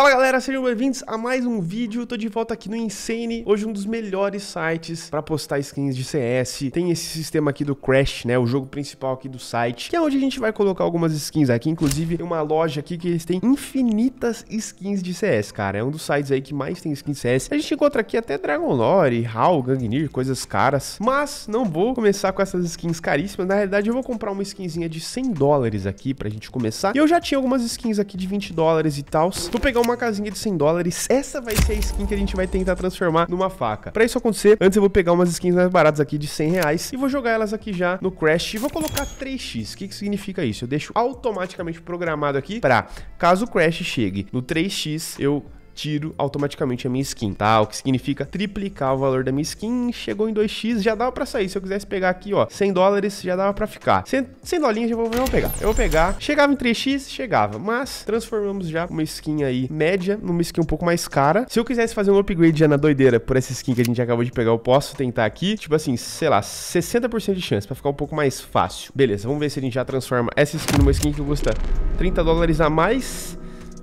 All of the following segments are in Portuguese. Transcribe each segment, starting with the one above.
Fala galera, sejam bem-vindos a mais um vídeo. Tô de volta aqui no Insane, hoje um dos melhores sites para postar skins de CS. Tem esse sistema aqui do Crash, né, o jogo principal aqui do site, que é onde a gente vai colocar algumas skins aqui, inclusive tem uma loja aqui que eles têm infinitas skins de CS, cara. É um dos sites aí que mais tem skins de CS. A gente encontra aqui até Dragon Lore, HAL, Gangnir, coisas caras, mas não vou começar com essas skins caríssimas. Na realidade, eu vou comprar uma skinzinha de 100 dólares aqui pra gente começar. E eu já tinha algumas skins aqui de 20 dólares e tal. Vou pegar uma uma casinha de 100 dólares. Essa vai ser a skin que a gente vai tentar transformar numa faca. Pra isso acontecer, antes eu vou pegar umas skins mais baratas aqui de 100 reais e vou jogar elas aqui já no Crash. E vou colocar 3x. O que, que significa isso? Eu deixo automaticamente programado aqui pra, caso o Crash chegue no 3x, eu tiro automaticamente a minha skin, tá? O que significa triplicar o valor da minha skin, chegou em 2x, já dava pra sair. Se eu quisesse pegar aqui, ó, 100 dólares, já dava pra ficar. 100, 100 eu vou, eu vou pegar. Eu vou pegar. Chegava em 3x, chegava. Mas transformamos já uma skin aí média numa skin um pouco mais cara. Se eu quisesse fazer um upgrade já na doideira por essa skin que a gente acabou de pegar, eu posso tentar aqui. Tipo assim, sei lá, 60% de chance pra ficar um pouco mais fácil. Beleza, vamos ver se a gente já transforma essa skin numa skin que custa 30 dólares a mais.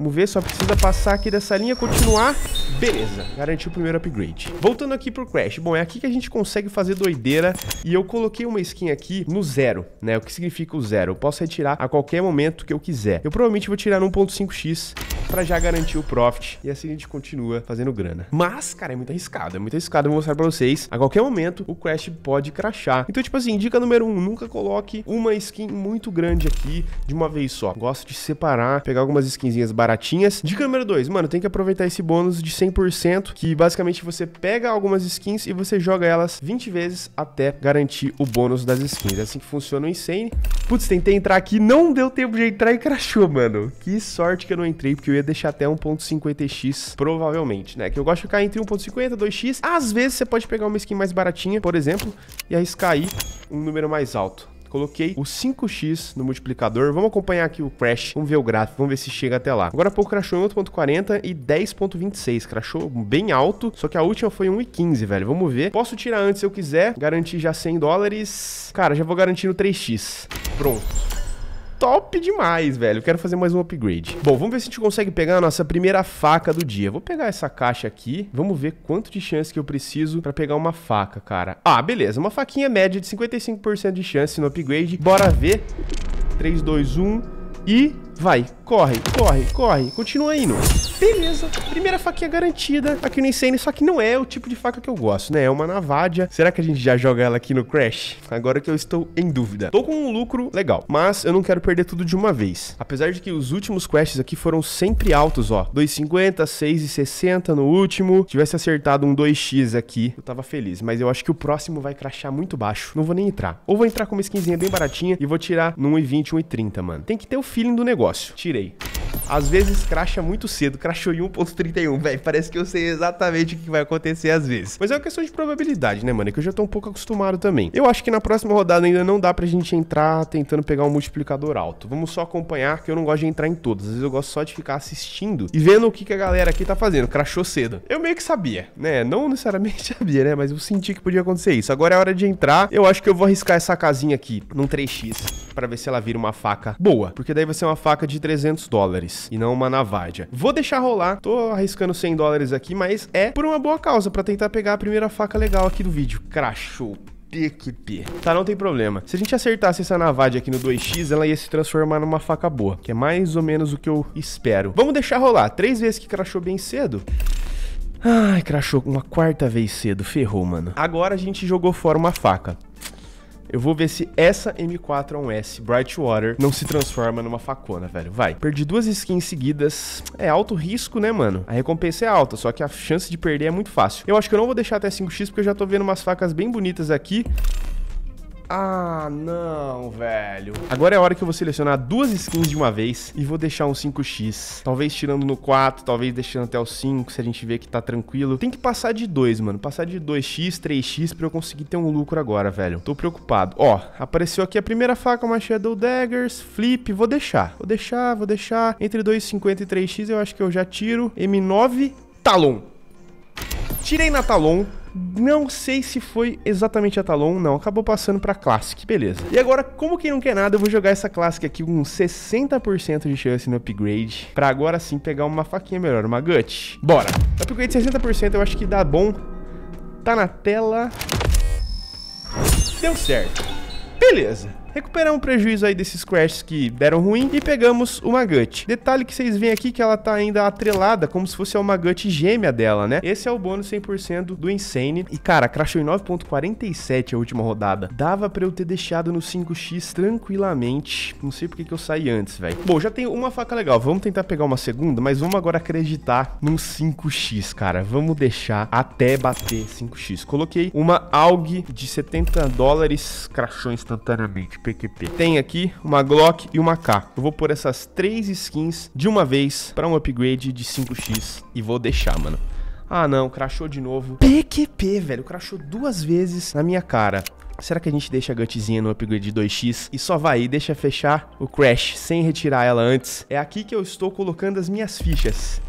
Vamos ver, só precisa passar aqui dessa linha, continuar. Beleza, garantiu o primeiro upgrade. Voltando aqui pro Crash. Bom, é aqui que a gente consegue fazer doideira. E eu coloquei uma skin aqui no zero, né? O que significa o zero? Eu posso retirar a qualquer momento que eu quiser. Eu provavelmente vou tirar no 1.5x pra já garantir o profit. E assim a gente continua fazendo grana. Mas, cara, é muito arriscado. É muito arriscado. Eu vou mostrar pra vocês. A qualquer momento, o Crash pode crachar. Então, tipo assim, dica número um, nunca coloque uma skin muito grande aqui de uma vez só. Gosto de separar, pegar algumas skinzinhas baratas baratinhas. Dica número 2, mano, tem que aproveitar esse bônus de 100%, que basicamente você pega algumas skins e você joga elas 20 vezes até garantir o bônus das skins. É assim que funciona o Insane. Putz, tentei entrar aqui, não deu tempo de entrar e crashou, mano. Que sorte que eu não entrei, porque eu ia deixar até 1.50x, provavelmente, né? Que eu gosto de ficar entre 1.50, 2x. Às vezes você pode pegar uma skin mais baratinha, por exemplo, e arriscar aí um número mais alto. Coloquei o 5x no multiplicador. Vamos acompanhar aqui o crash. Vamos ver o gráfico. Vamos ver se chega até lá. Agora há pouco crashou em 8.40 e 10.26. Crashou bem alto. Só que a última foi 1.15, velho. Vamos ver. Posso tirar antes se eu quiser. Garantir já 100 dólares. Cara, já vou garantir no 3x. Pronto top demais, velho. Eu quero fazer mais um upgrade. Bom, vamos ver se a gente consegue pegar a nossa primeira faca do dia. Vou pegar essa caixa aqui. Vamos ver quanto de chance que eu preciso pra pegar uma faca, cara. Ah, beleza. Uma faquinha média de 55% de chance no upgrade. Bora ver. 3, 2, 1 e vai. Corre, corre, corre. Continua indo. Beleza, primeira faquinha garantida aqui no Insane, só que não é o tipo de faca que eu gosto, né? É uma Navadia. Será que a gente já joga ela aqui no Crash? Agora que eu estou em dúvida. Tô com um lucro legal, mas eu não quero perder tudo de uma vez. Apesar de que os últimos quests aqui foram sempre altos, ó. 2,50, 6,60 no último. Tivesse acertado um 2x aqui, eu tava feliz. Mas eu acho que o próximo vai crachar muito baixo. Não vou nem entrar. Ou vou entrar com uma skinzinha bem baratinha e vou tirar no 1,20, 1,30, mano. Tem que ter o feeling do negócio. Tirei. Às vezes cracha muito cedo, crachou em 1.31, velho. Parece que eu sei exatamente o que vai acontecer às vezes. Mas é uma questão de probabilidade, né, mano? É que eu já tô um pouco acostumado também. Eu acho que na próxima rodada ainda não dá pra gente entrar tentando pegar um multiplicador alto. Vamos só acompanhar, que eu não gosto de entrar em todas. Às vezes eu gosto só de ficar assistindo e vendo o que, que a galera aqui tá fazendo. Crachou cedo. Eu meio que sabia, né? Não necessariamente sabia, né? Mas eu senti que podia acontecer isso. Agora é hora de entrar. Eu acho que eu vou arriscar essa casinha aqui num 3x para ver se ela vira uma faca boa. Porque daí vai ser uma faca de 300 dólares e não uma Navadia. Vou deixar rolar, tô arriscando 100 dólares aqui, mas é por uma boa causa, pra tentar pegar a primeira faca legal aqui do vídeo. Crashou PQP. Tá, não tem problema. Se a gente acertasse essa navadia aqui no 2x, ela ia se transformar numa faca boa, que é mais ou menos o que eu espero. Vamos deixar rolar. Três vezes que crachou bem cedo. Ai, crachou uma quarta vez cedo. Ferrou, mano. Agora a gente jogou fora uma faca. Eu vou ver se essa M4-1S é Brightwater não se transforma numa facona, velho. Vai. Perdi duas skins seguidas. É alto risco, né, mano? A recompensa é alta, só que a chance de perder é muito fácil. Eu acho que eu não vou deixar até 5x porque eu já tô vendo umas facas bem bonitas aqui. Ah, não, velho. Agora é a hora que eu vou selecionar duas skins de uma vez e vou deixar um 5x. Talvez tirando no 4, talvez deixando até o 5, se a gente ver que tá tranquilo. Tem que passar de 2, mano. Passar de 2x, 3x pra eu conseguir ter um lucro agora, velho. Tô preocupado. Ó, apareceu aqui a primeira faca, uma Shadow Daggers, Flip. Vou deixar, vou deixar, vou deixar. Entre 2,50 e 3x eu acho que eu já tiro. M9, Talon. Tirei na Talon. Não sei se foi exatamente a Talon, não. Acabou passando pra Classic, beleza. E agora, como quem não quer nada, eu vou jogar essa Classic aqui com 60% de chance no upgrade. Pra agora sim pegar uma faquinha melhor, uma Gut. Bora. Upgrade 60% eu acho que dá bom. Tá na tela. Deu certo. Beleza. Recuperamos o prejuízo aí desses crashes que deram ruim e pegamos uma gut. Detalhe que vocês veem aqui que ela tá ainda atrelada, como se fosse uma gut gêmea dela, né? Esse é o bônus 100% do Insane. E, cara, crashou em 9.47 a última rodada. Dava pra eu ter deixado no 5x tranquilamente. Não sei porque que eu saí antes, velho. Bom, já tenho uma faca legal. Vamos tentar pegar uma segunda, mas vamos agora acreditar num 5x, cara. Vamos deixar até bater 5x. Coloquei uma AUG de 70 dólares, crashou instantaneamente PQP. Tem aqui uma Glock e uma K. Eu vou pôr essas três skins de uma vez para um upgrade de 5x e vou deixar, mano. Ah, não, crashou de novo. PQP, velho, crashou duas vezes na minha cara. Será que a gente deixa a gutzinha no upgrade de 2x e só vai e deixa fechar o crash sem retirar ela antes? É aqui que eu estou colocando as minhas fichas.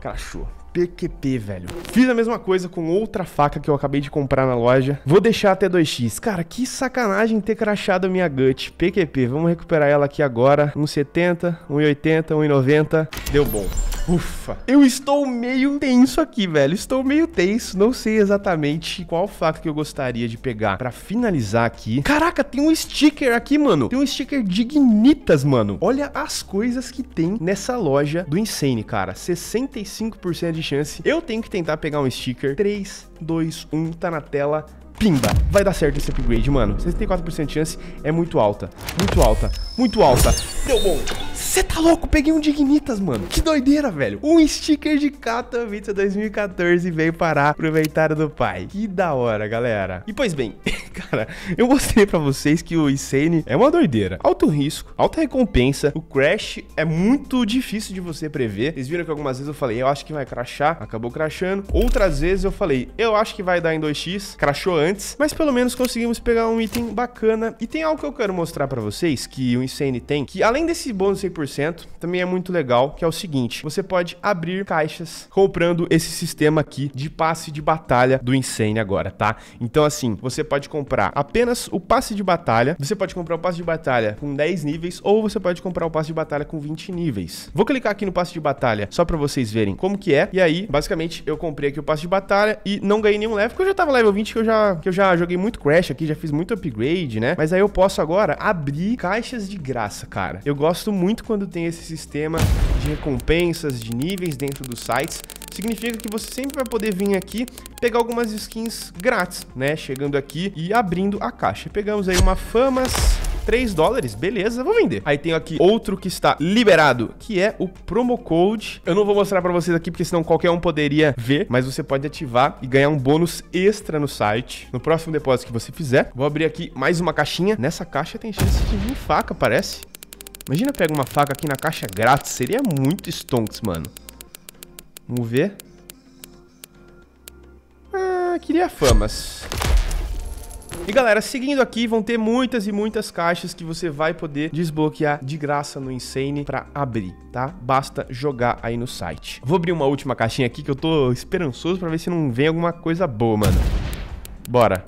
Crashou. PQP, velho. Fiz a mesma coisa com outra faca que eu acabei de comprar na loja. Vou deixar até 2x. Cara, que sacanagem ter crachado a minha gut. PQP, vamos recuperar ela aqui agora. 1,70, 1,80, 1,90. Deu bom. Ufa. Eu estou meio tenso aqui, velho. Estou meio tenso. Não sei exatamente qual faca que eu gostaria de pegar pra finalizar aqui. Caraca, tem um sticker aqui, mano. Tem um sticker Dignitas, mano. Olha as coisas que tem nessa loja do Insane, cara. 65% de chance. Eu tenho que tentar pegar um sticker. 3, 2, 1. Tá na tela. Pimba, vai dar certo esse upgrade, mano 64% de chance é muito alta Muito alta, muito alta Deu bom Você tá louco? Peguei um Dignitas, mano Que doideira, velho Um sticker de Katowice 2014 veio parar pro inventário do pai Que da hora, galera E pois bem cara, eu mostrei para vocês que o Insane é uma doideira. Alto risco, alta recompensa. O crash é muito difícil de você prever. Vocês viram que algumas vezes eu falei, eu acho que vai crashar, acabou crashando. Outras vezes eu falei, eu acho que vai dar em 2x, crashou antes. Mas pelo menos conseguimos pegar um item bacana. E tem algo que eu quero mostrar para vocês, que o Insane tem, que além desse bônus 100%, também é muito legal, que é o seguinte. Você pode abrir caixas comprando esse sistema aqui de passe de batalha do Insane agora, tá? Então assim, você pode comprar comprar apenas o passe de batalha. Você pode comprar o passe de batalha com 10 níveis ou você pode comprar o passe de batalha com 20 níveis. Vou clicar aqui no passe de batalha só para vocês verem como que é. E aí, basicamente, eu comprei aqui o passe de batalha e não ganhei nenhum level, porque eu já tava level 20, que eu já, que eu já joguei muito Crash aqui, já fiz muito upgrade, né? Mas aí eu posso agora abrir caixas de graça, cara. Eu gosto muito quando tem esse sistema de recompensas, de níveis dentro dos sites significa que você sempre vai poder vir aqui pegar algumas skins grátis, né? Chegando aqui e abrindo a caixa. Pegamos aí uma Famas... 3 dólares, beleza, vou vender. Aí tenho aqui outro que está liberado, que é o promo code. Eu não vou mostrar para vocês aqui, porque senão qualquer um poderia ver, mas você pode ativar e ganhar um bônus extra no site. No próximo depósito que você fizer, vou abrir aqui mais uma caixinha. Nessa caixa tem chance de vir faca, parece. Imagina pega uma faca aqui na caixa grátis, seria muito stonks, mano. Vamos ver. Ah, queria famas. E galera, seguindo aqui, vão ter muitas e muitas caixas que você vai poder desbloquear de graça no Insane pra abrir, tá? Basta jogar aí no site. Vou abrir uma última caixinha aqui que eu tô esperançoso pra ver se não vem alguma coisa boa, mano. Bora.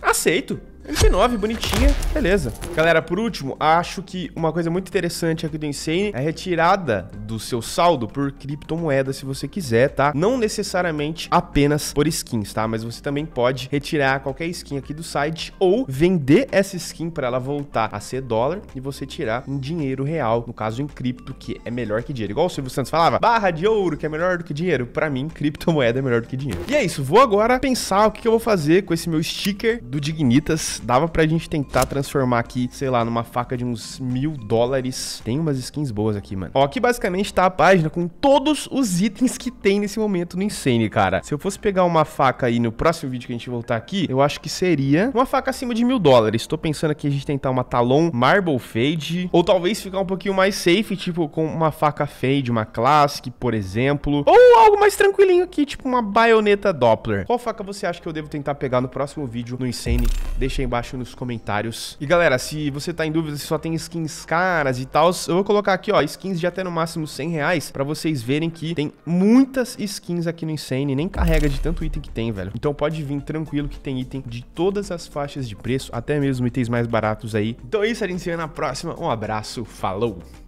Aceito. MP9, bonitinha, beleza. Galera, por último, acho que uma coisa muito interessante aqui do Insane é a retirada do seu saldo por criptomoeda, se você quiser, tá? Não necessariamente apenas por skins, tá? Mas você também pode retirar qualquer skin aqui do site ou vender essa skin para ela voltar a ser dólar e você tirar em dinheiro real, no caso em cripto, que é melhor que dinheiro. Igual o Silvio Santos falava, barra de ouro, que é melhor do que dinheiro. Para mim, criptomoeda é melhor do que dinheiro. E é isso, vou agora pensar o que eu vou fazer com esse meu sticker do Dignitas Dava pra gente tentar transformar aqui, sei lá, numa faca de uns mil dólares. Tem umas skins boas aqui, mano. Ó, aqui basicamente tá a página com todos os itens que tem nesse momento no Insane, cara. Se eu fosse pegar uma faca aí no próximo vídeo que a gente voltar aqui, eu acho que seria uma faca acima de mil dólares. Tô pensando aqui a gente tentar uma Talon Marble Fade, ou talvez ficar um pouquinho mais safe, tipo com uma faca Fade, uma Classic, por exemplo, ou algo mais tranquilinho aqui, tipo uma baioneta Doppler. Qual faca você acha que eu devo tentar pegar no próximo vídeo no Insane? Deixa aí aí embaixo nos comentários. E galera, se você tá em dúvida se só tem skins caras e tal, eu vou colocar aqui, ó, skins de até no máximo 100 reais, pra vocês verem que tem muitas skins aqui no Insane, nem carrega de tanto item que tem, velho. Então pode vir tranquilo que tem item de todas as faixas de preço, até mesmo itens mais baratos aí. Então é isso, a gente se vê na próxima. Um abraço, falou!